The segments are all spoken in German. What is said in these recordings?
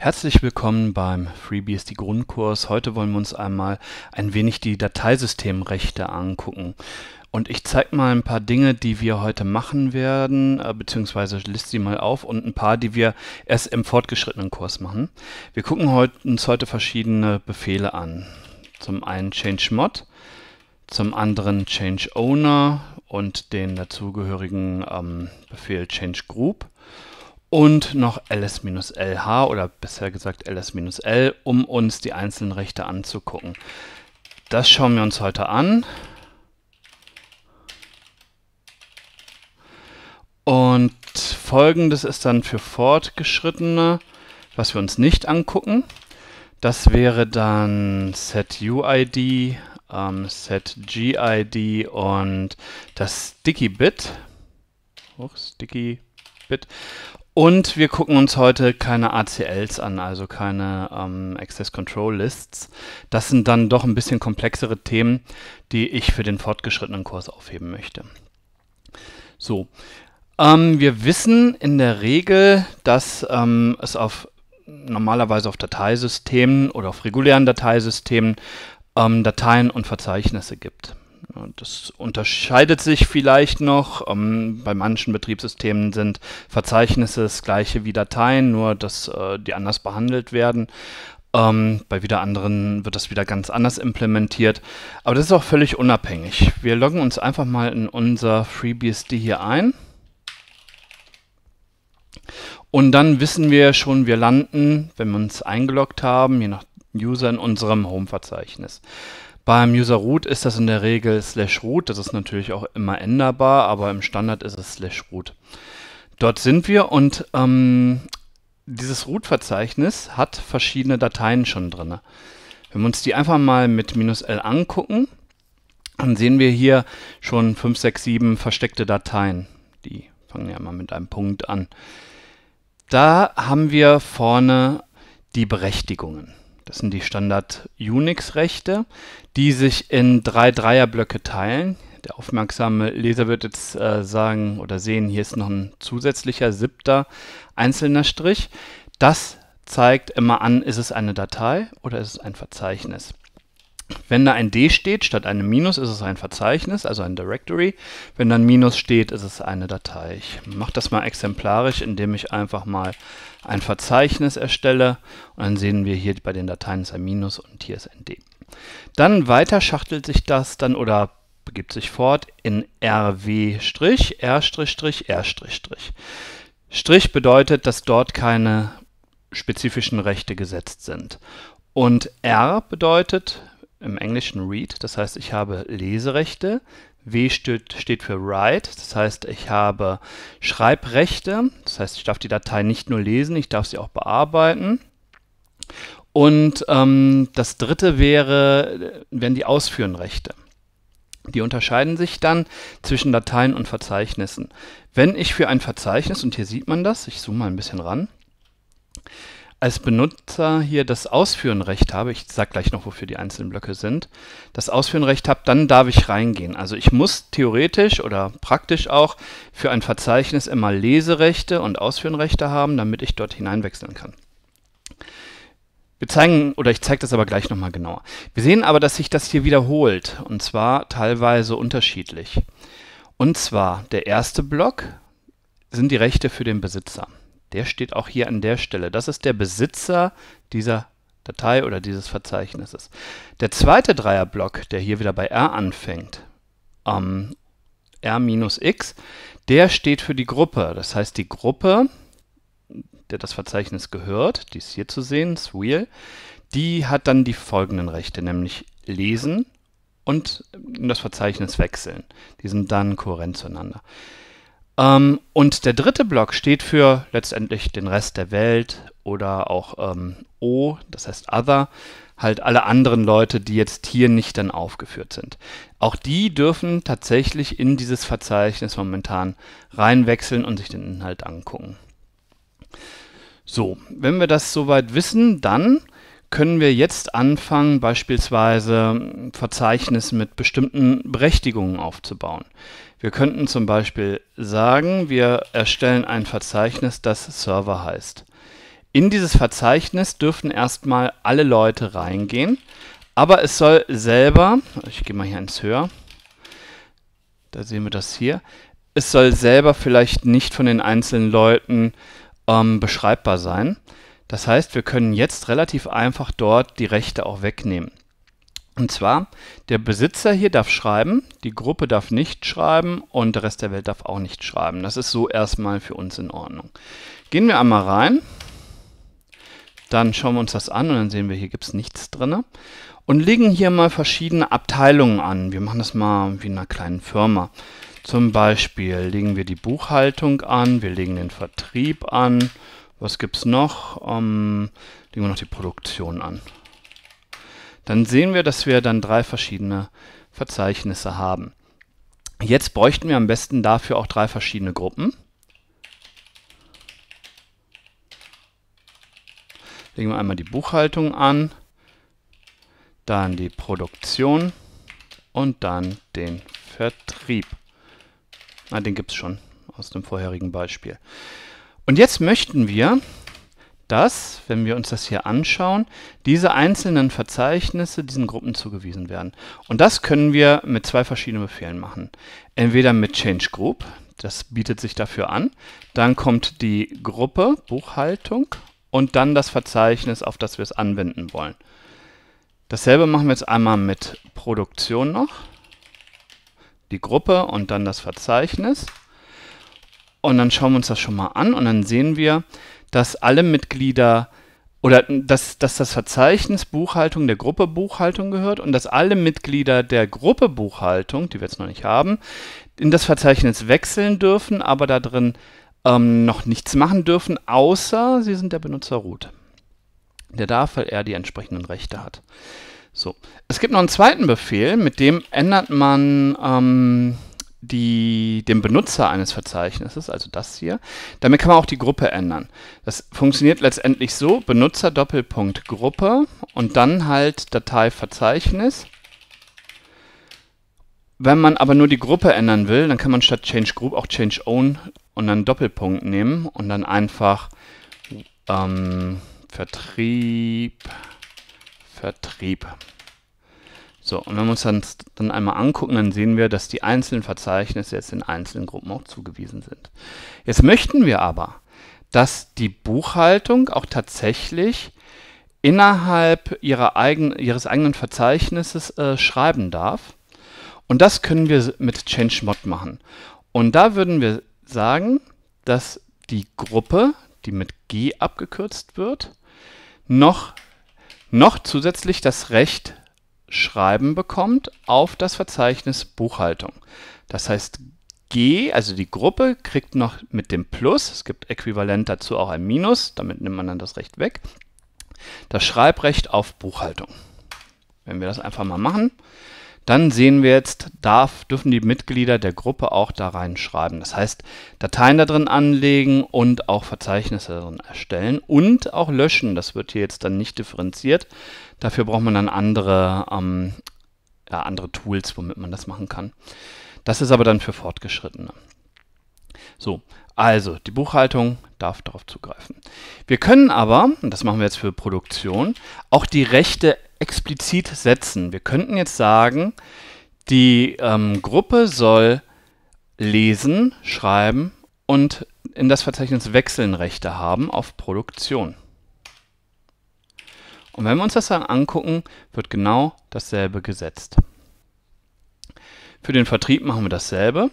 Herzlich willkommen beim FreeBSD Grundkurs. Heute wollen wir uns einmal ein wenig die Dateisystemrechte angucken. Und ich zeige mal ein paar Dinge, die wir heute machen werden, äh, beziehungsweise liste sie mal auf und ein paar, die wir erst im fortgeschrittenen Kurs machen. Wir gucken uns heute verschiedene Befehle an. Zum einen ChangeMod, zum anderen ChangeOwner und den dazugehörigen ähm, Befehl ChangeGroup. Group und noch ls-lh oder besser gesagt ls-l, um uns die einzelnen Rechte anzugucken. Das schauen wir uns heute an. Und folgendes ist dann für Fortgeschrittene, was wir uns nicht angucken. Das wäre dann setuid, ähm, setgid und das sticky bit. Ups, sticky bit. Und wir gucken uns heute keine ACLs an, also keine ähm, Access Control Lists. Das sind dann doch ein bisschen komplexere Themen, die ich für den fortgeschrittenen Kurs aufheben möchte. So, ähm, wir wissen in der Regel, dass ähm, es auf normalerweise auf Dateisystemen oder auf regulären Dateisystemen ähm, Dateien und Verzeichnisse gibt. Das unterscheidet sich vielleicht noch. Ähm, bei manchen Betriebssystemen sind Verzeichnisse das gleiche wie Dateien, nur dass äh, die anders behandelt werden. Ähm, bei wieder anderen wird das wieder ganz anders implementiert. Aber das ist auch völlig unabhängig. Wir loggen uns einfach mal in unser FreeBSD hier ein. Und dann wissen wir schon, wir landen, wenn wir uns eingeloggt haben, je nach User in unserem Home-Verzeichnis. Beim User Root ist das in der Regel slash root, das ist natürlich auch immer änderbar, aber im Standard ist es slash root. Dort sind wir und ähm, dieses Root-Verzeichnis hat verschiedene Dateien schon drin. Wenn wir uns die einfach mal mit minus "-l angucken, dann sehen wir hier schon 5, 6, 7 versteckte Dateien. Die fangen ja mal mit einem Punkt an. Da haben wir vorne die Berechtigungen. Das sind die Standard-Unix-Rechte, die sich in drei Dreierblöcke teilen. Der aufmerksame Leser wird jetzt äh, sagen oder sehen, hier ist noch ein zusätzlicher siebter einzelner Strich. Das zeigt immer an, ist es eine Datei oder ist es ein Verzeichnis. Wenn da ein D steht statt einem Minus, ist es ein Verzeichnis, also ein Directory. Wenn da ein Minus steht, ist es eine Datei. Ich mache das mal exemplarisch, indem ich einfach mal ein Verzeichnis erstelle. Und dann sehen wir hier bei den Dateien ist ein Minus und hier ist ein D. Dann weiter schachtelt sich das dann oder begibt sich fort in RW', R', R', R'. Strich bedeutet, dass dort keine spezifischen Rechte gesetzt sind. Und R bedeutet im Englischen Read, das heißt, ich habe Leserechte. W steht, für Write, das heißt, ich habe Schreibrechte, das heißt, ich darf die Datei nicht nur lesen, ich darf sie auch bearbeiten. Und ähm, das dritte wäre, wären die Ausführenrechte. Die unterscheiden sich dann zwischen Dateien und Verzeichnissen. Wenn ich für ein Verzeichnis, und hier sieht man das, ich zoome mal ein bisschen ran, als Benutzer hier das Ausführenrecht habe, ich sage gleich noch, wofür die einzelnen Blöcke sind, das Ausführenrecht habe, dann darf ich reingehen. Also ich muss theoretisch oder praktisch auch für ein Verzeichnis immer Leserechte und Ausführenrechte haben, damit ich dort hineinwechseln kann. Wir zeigen, oder ich zeige das aber gleich nochmal genauer. Wir sehen aber, dass sich das hier wiederholt, und zwar teilweise unterschiedlich. Und zwar der erste Block sind die Rechte für den Besitzer der steht auch hier an der Stelle. Das ist der Besitzer dieser Datei oder dieses Verzeichnisses. Der zweite Dreierblock, der hier wieder bei R anfängt, ähm, R-X, der steht für die Gruppe. Das heißt, die Gruppe, der das Verzeichnis gehört, die ist hier zu sehen, das Wheel, die hat dann die folgenden Rechte, nämlich lesen und in das Verzeichnis wechseln. Die sind dann kohärent zueinander. Ähm, und der dritte Block steht für letztendlich den Rest der Welt oder auch ähm, O, das heißt Other, halt alle anderen Leute, die jetzt hier nicht dann aufgeführt sind. Auch die dürfen tatsächlich in dieses Verzeichnis momentan reinwechseln und sich den Inhalt angucken. So, wenn wir das soweit wissen, dann können wir jetzt anfangen, beispielsweise Verzeichnisse mit bestimmten Berechtigungen aufzubauen. Wir könnten zum Beispiel sagen, wir erstellen ein Verzeichnis, das Server heißt. In dieses Verzeichnis dürfen erstmal alle Leute reingehen, aber es soll selber, ich gehe mal hier ins Höher, da sehen wir das hier, es soll selber vielleicht nicht von den einzelnen Leuten ähm, beschreibbar sein. Das heißt, wir können jetzt relativ einfach dort die Rechte auch wegnehmen. Und zwar, der Besitzer hier darf schreiben, die Gruppe darf nicht schreiben und der Rest der Welt darf auch nicht schreiben. Das ist so erstmal für uns in Ordnung. Gehen wir einmal rein, dann schauen wir uns das an und dann sehen wir, hier gibt es nichts drin. Und legen hier mal verschiedene Abteilungen an. Wir machen das mal wie in einer kleinen Firma. Zum Beispiel legen wir die Buchhaltung an, wir legen den Vertrieb an. Was gibt es noch? Ähm, legen wir noch die Produktion an dann sehen wir, dass wir dann drei verschiedene Verzeichnisse haben. Jetzt bräuchten wir am besten dafür auch drei verschiedene Gruppen. Legen wir einmal die Buchhaltung an, dann die Produktion und dann den Vertrieb. Ah, den gibt es schon aus dem vorherigen Beispiel. Und jetzt möchten wir, dass, wenn wir uns das hier anschauen, diese einzelnen Verzeichnisse diesen Gruppen zugewiesen werden. Und das können wir mit zwei verschiedenen Befehlen machen. Entweder mit Change Group, das bietet sich dafür an. Dann kommt die Gruppe Buchhaltung und dann das Verzeichnis, auf das wir es anwenden wollen. Dasselbe machen wir jetzt einmal mit Produktion noch. Die Gruppe und dann das Verzeichnis. Und dann schauen wir uns das schon mal an und dann sehen wir, dass alle Mitglieder oder dass, dass das Verzeichnis Buchhaltung der Gruppe Buchhaltung gehört und dass alle Mitglieder der Gruppe Buchhaltung, die wir jetzt noch nicht haben, in das Verzeichnis wechseln dürfen, aber da drin ähm, noch nichts machen dürfen, außer sie sind der Benutzer root. Der darf, weil er die entsprechenden Rechte hat. So, es gibt noch einen zweiten Befehl, mit dem ändert man ähm, die, den Benutzer eines Verzeichnisses, also das hier. Damit kann man auch die Gruppe ändern. Das funktioniert letztendlich so, Benutzer Doppelpunkt Gruppe und dann halt Datei Verzeichnis. Wenn man aber nur die Gruppe ändern will, dann kann man statt Change Group auch Change Own und dann Doppelpunkt nehmen und dann einfach ähm, Vertrieb, Vertrieb. So, und wenn wir uns dann, dann einmal angucken, dann sehen wir, dass die einzelnen Verzeichnisse jetzt in einzelnen Gruppen auch zugewiesen sind. Jetzt möchten wir aber, dass die Buchhaltung auch tatsächlich innerhalb eigen, ihres eigenen Verzeichnisses äh, schreiben darf. Und das können wir mit ChangeMod machen. Und da würden wir sagen, dass die Gruppe, die mit G abgekürzt wird, noch, noch zusätzlich das Recht Schreiben bekommt auf das Verzeichnis Buchhaltung. Das heißt, G, also die Gruppe, kriegt noch mit dem Plus, es gibt äquivalent dazu auch ein Minus, damit nimmt man dann das Recht weg, das Schreibrecht auf Buchhaltung. Wenn wir das einfach mal machen, dann sehen wir jetzt, darf, dürfen die Mitglieder der Gruppe auch da reinschreiben. Das heißt, Dateien da drin anlegen und auch Verzeichnisse darin erstellen und auch löschen. Das wird hier jetzt dann nicht differenziert. Dafür braucht man dann andere, ähm, ja, andere Tools, womit man das machen kann. Das ist aber dann für Fortgeschrittene. So, also die Buchhaltung darf darauf zugreifen. Wir können aber, und das machen wir jetzt für Produktion, auch die Rechte explizit setzen. Wir könnten jetzt sagen, die ähm, Gruppe soll lesen, schreiben und in das Verzeichnis Wechseln Rechte haben auf Produktion. Und wenn wir uns das dann angucken, wird genau dasselbe gesetzt. Für den Vertrieb machen wir dasselbe.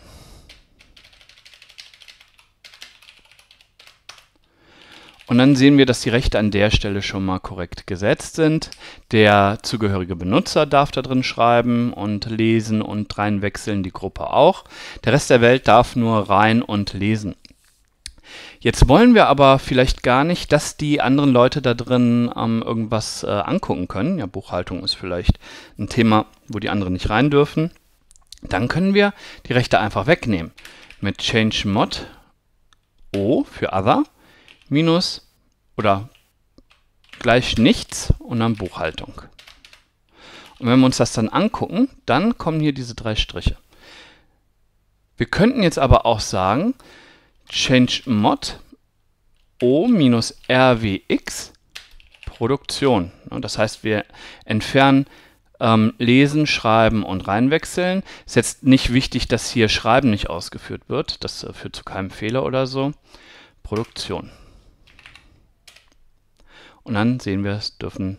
Und dann sehen wir, dass die Rechte an der Stelle schon mal korrekt gesetzt sind. Der zugehörige Benutzer darf da drin schreiben und lesen und reinwechseln, die Gruppe auch. Der Rest der Welt darf nur rein und lesen. Jetzt wollen wir aber vielleicht gar nicht, dass die anderen Leute da drin ähm, irgendwas äh, angucken können. Ja, Buchhaltung ist vielleicht ein Thema, wo die anderen nicht rein dürfen. Dann können wir die Rechte einfach wegnehmen. Mit change mod O für other minus oder gleich nichts und dann Buchhaltung. Und wenn wir uns das dann angucken, dann kommen hier diese drei Striche. Wir könnten jetzt aber auch sagen, change mod o minus rwx Produktion. Das heißt, wir entfernen ähm, Lesen, Schreiben und Reinwechseln. Ist jetzt nicht wichtig, dass hier Schreiben nicht ausgeführt wird. Das äh, führt zu keinem Fehler oder so. Produktion. Und dann sehen wir, es dürfen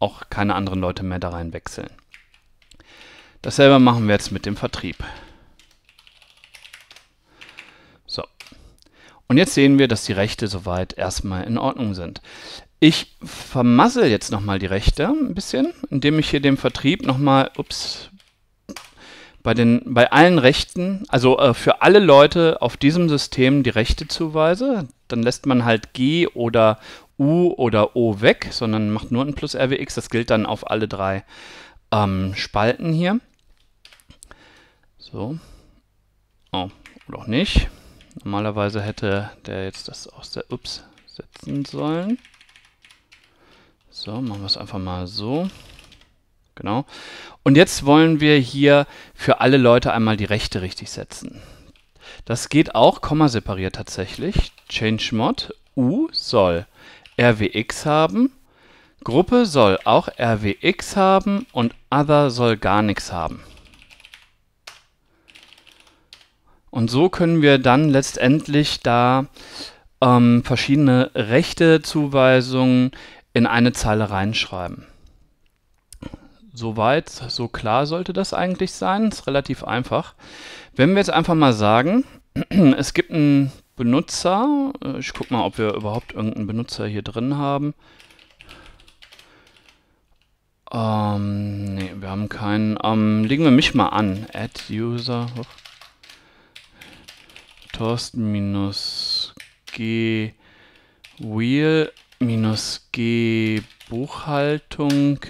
auch keine anderen Leute mehr da rein wechseln. Dasselbe machen wir jetzt mit dem Vertrieb. So. Und jetzt sehen wir, dass die Rechte soweit erstmal in Ordnung sind. Ich vermassel jetzt nochmal die Rechte ein bisschen, indem ich hier dem Vertrieb nochmal, ups, bei, den, bei allen Rechten, also äh, für alle Leute auf diesem System die Rechte zuweise. Dann lässt man halt G oder U oder O weg, sondern macht nur ein plus RWX. Das gilt dann auf alle drei ähm, Spalten hier. So. Oh, oder auch nicht. Normalerweise hätte der jetzt das aus der Ups setzen sollen. So, machen wir es einfach mal so. Genau. Und jetzt wollen wir hier für alle Leute einmal die Rechte richtig setzen. Das geht auch komma-separiert tatsächlich. ChangeMod U soll RWX haben, Gruppe soll auch RWX haben und Other soll gar nichts haben. Und so können wir dann letztendlich da ähm, verschiedene Rechtezuweisungen in eine Zeile reinschreiben. Soweit, so klar sollte das eigentlich sein. Ist relativ einfach. Wenn wir jetzt einfach mal sagen, es gibt einen Benutzer. Äh, ich guck mal, ob wir überhaupt irgendeinen Benutzer hier drin haben. Ähm, nee, wir haben keinen. Ähm, legen wir mich mal an. Add User. Oh. Thorsten-G Wheel-G Buchhaltung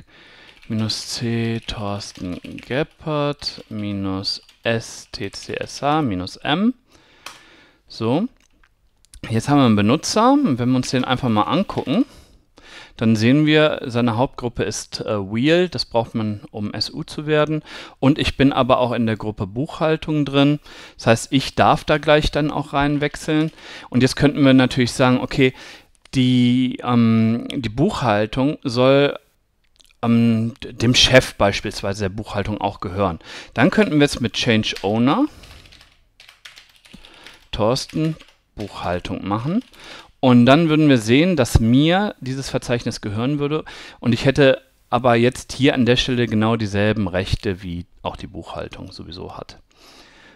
minus C Thorsten Geppert minus S TCSH minus M. So, jetzt haben wir einen Benutzer wenn wir uns den einfach mal angucken, dann sehen wir, seine Hauptgruppe ist äh, Wheel, das braucht man, um SU zu werden. Und ich bin aber auch in der Gruppe Buchhaltung drin. Das heißt, ich darf da gleich dann auch reinwechseln. Und jetzt könnten wir natürlich sagen, okay, die, ähm, die Buchhaltung soll ähm, dem Chef beispielsweise der Buchhaltung auch gehören. Dann könnten wir jetzt mit Change Owner Thorsten Buchhaltung machen. Und dann würden wir sehen, dass mir dieses Verzeichnis gehören würde und ich hätte aber jetzt hier an der Stelle genau dieselben Rechte, wie auch die Buchhaltung sowieso hat.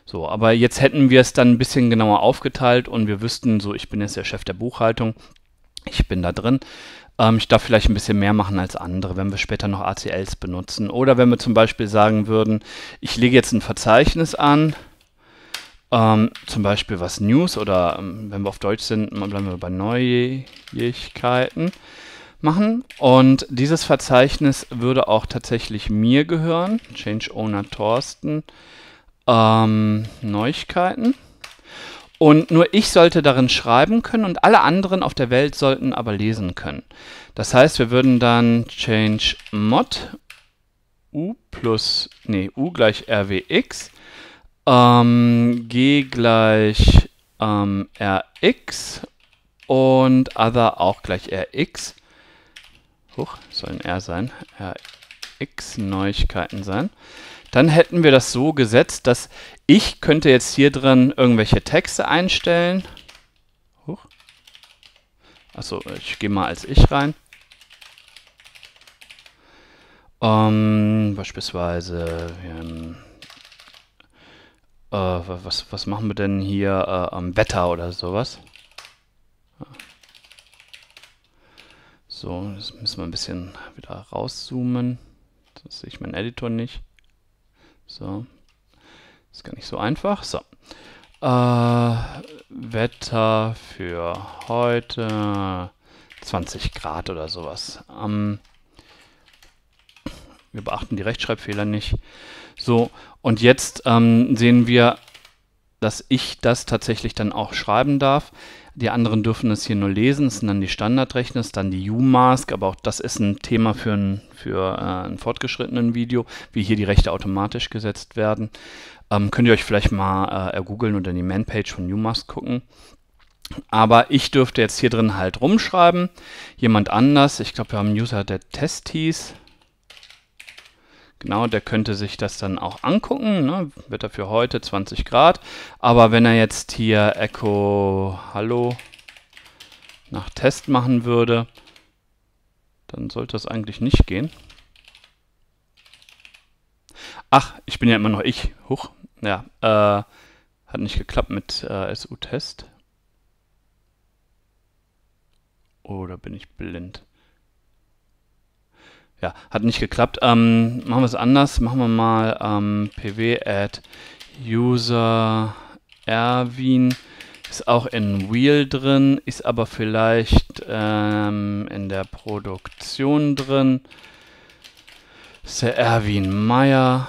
So, aber jetzt hätten wir es dann ein bisschen genauer aufgeteilt und wir wüssten, so ich bin jetzt der Chef der Buchhaltung, ich bin da drin. Ähm, ich darf vielleicht ein bisschen mehr machen als andere, wenn wir später noch ACLs benutzen. Oder wenn wir zum Beispiel sagen würden, ich lege jetzt ein Verzeichnis an, ähm, zum Beispiel was News oder ähm, wenn wir auf Deutsch sind, bleiben wir bei Neuigkeiten machen. Und dieses Verzeichnis würde auch tatsächlich mir gehören. Change Owner Thorsten. Ähm, Neuigkeiten. Und nur ich sollte darin schreiben können und alle anderen auf der Welt sollten aber lesen können. Das heißt, wir würden dann change mod u plus, nee, u gleich rwx, ähm, g gleich ähm, rx und other auch gleich rx. Huch, soll ein r sein, x Neuigkeiten sein. Dann hätten wir das so gesetzt, dass ich könnte jetzt hier drin irgendwelche Texte einstellen. Huch. Achso, ich gehe mal als ich rein. Um, ähm, beispielsweise, ähm, äh, was, was machen wir denn hier äh, am Wetter oder sowas? So, jetzt müssen wir ein bisschen wieder rauszoomen. Sonst sehe ich meinen Editor nicht. So. Ist gar nicht so einfach. So. Äh, Wetter für heute 20 Grad oder sowas. Ähm, wir beachten die Rechtschreibfehler nicht. So, und jetzt ähm, sehen wir, dass ich das tatsächlich dann auch schreiben darf. Die anderen dürfen es hier nur lesen. Das sind dann die Standardrechner, es ist dann die U-Mask, aber auch das ist ein Thema für ein, für äh, ein fortgeschrittenen Video, wie hier die Rechte automatisch gesetzt werden. Ähm, könnt ihr euch vielleicht mal äh, ergoogeln oder in die Manpage von UMask gucken. Aber ich dürfte jetzt hier drin halt rumschreiben. Jemand anders, ich glaube, wir haben einen User, der Test hieß, Genau, der könnte sich das dann auch angucken. Ne? Wetter für heute 20 Grad. Aber wenn er jetzt hier Echo Hallo nach Test machen würde, dann sollte das eigentlich nicht gehen. Ach, ich bin ja immer noch ich. Huch. Ja, äh, hat nicht geklappt mit äh, SU-Test. Oder bin ich blind? Ja, hat nicht geklappt. Ähm, machen wir es anders. Machen wir mal ähm, pw add user erwin. Ist auch in Wheel drin, ist aber vielleicht ähm, in der Produktion drin. Ist der Erwin Meyer.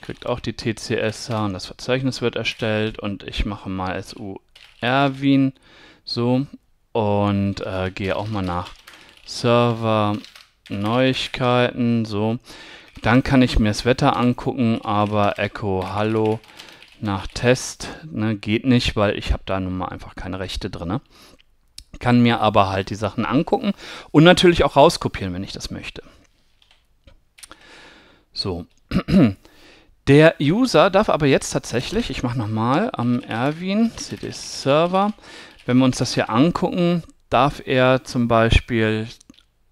Kriegt auch die TCS und das Verzeichnis wird erstellt. Und ich mache mal SU Erwin. So. Und äh, gehe auch mal nach Server Neuigkeiten, so. Dann kann ich mir das Wetter angucken, aber Echo Hallo nach Test ne, geht nicht, weil ich habe da nun mal einfach keine Rechte drin. Ne? Kann mir aber halt die Sachen angucken und natürlich auch rauskopieren, wenn ich das möchte. So. Der User darf aber jetzt tatsächlich, ich mache nochmal am Erwin, CD Server, wenn wir uns das hier angucken, darf er zum Beispiel,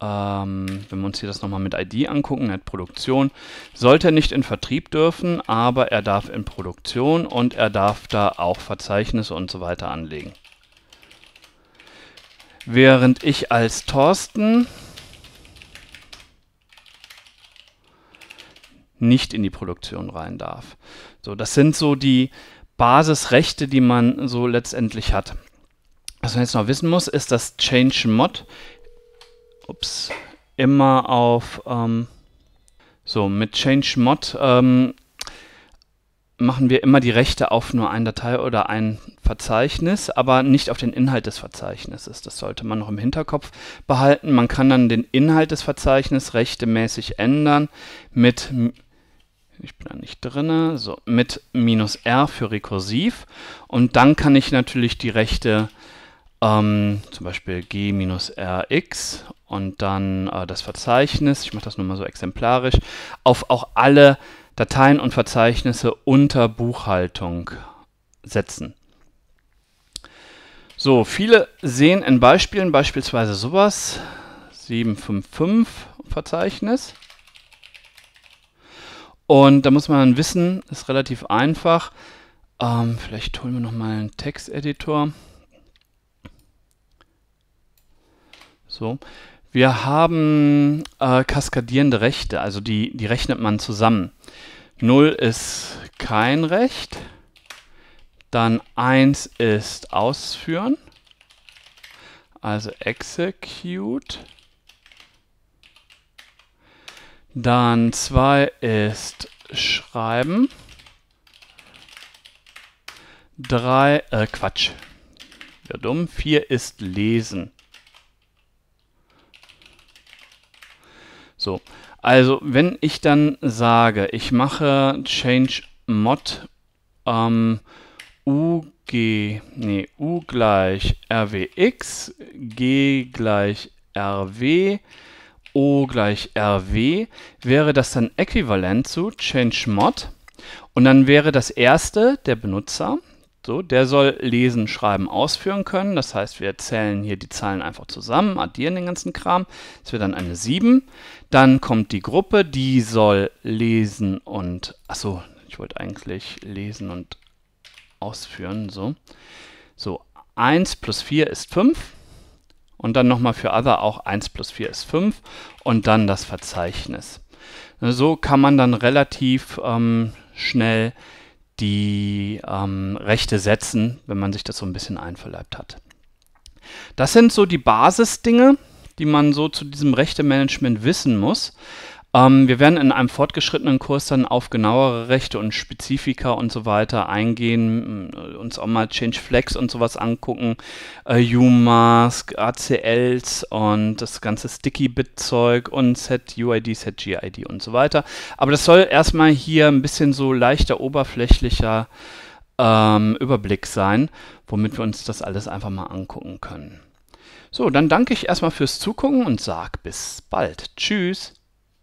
ähm, wenn wir uns hier das nochmal mit ID angucken, hat Produktion, sollte er nicht in Vertrieb dürfen, aber er darf in Produktion und er darf da auch Verzeichnisse und so weiter anlegen. Während ich als Thorsten nicht in die Produktion rein darf. So, das sind so die Basisrechte, die man so letztendlich hat. Was man jetzt noch wissen muss, ist, dass Change Mod ups, immer auf ähm, so mit Change Mod ähm, machen wir immer die Rechte auf nur eine Datei oder ein Verzeichnis, aber nicht auf den Inhalt des Verzeichnisses. Das sollte man noch im Hinterkopf behalten. Man kann dann den Inhalt des Verzeichnisses rechtemäßig ändern mit ich bin da nicht drin, so mit minus R für rekursiv und dann kann ich natürlich die Rechte ähm, zum Beispiel g-rx und dann äh, das Verzeichnis, ich mache das nur mal so exemplarisch, auf auch alle Dateien und Verzeichnisse unter Buchhaltung setzen. So, viele sehen in Beispielen beispielsweise sowas, 755 Verzeichnis. Und da muss man dann wissen, ist relativ einfach. Ähm, vielleicht holen wir nochmal einen Texteditor. editor So. Wir haben äh, kaskadierende Rechte, also die, die rechnet man zusammen. 0 ist kein Recht, dann 1 ist ausführen, also execute, dann 2 ist schreiben, 3, äh Quatsch, wäre dumm, 4 ist lesen. So, also wenn ich dann sage, ich mache change mod ähm, UG, nee, U gleich RWX, G gleich RW, O gleich RW, wäre das dann äquivalent zu change mod. Und dann wäre das erste der Benutzer so, der soll lesen, schreiben, ausführen können. Das heißt, wir zählen hier die Zahlen einfach zusammen, addieren den ganzen Kram. Das wird dann eine 7. Dann kommt die Gruppe, die soll lesen und... Achso, ich wollte eigentlich lesen und ausführen. So, so 1 plus 4 ist 5. Und dann nochmal für Other auch 1 plus 4 ist 5. Und dann das Verzeichnis. So kann man dann relativ ähm, schnell die ähm, Rechte setzen, wenn man sich das so ein bisschen einverleibt hat. Das sind so die Basisdinge, die man so zu diesem Rechtemanagement wissen muss. Ähm, wir werden in einem fortgeschrittenen Kurs dann auf genauere Rechte und Spezifika und so weiter eingehen, äh, uns auch mal Change Flex und sowas angucken, äh, UMask, ACLs und das ganze Sticky Bit Zeug und Set UID, Set GID und so weiter. Aber das soll erstmal hier ein bisschen so leichter, oberflächlicher ähm, Überblick sein, womit wir uns das alles einfach mal angucken können. So, dann danke ich erstmal fürs Zugucken und sag bis bald. Tschüss.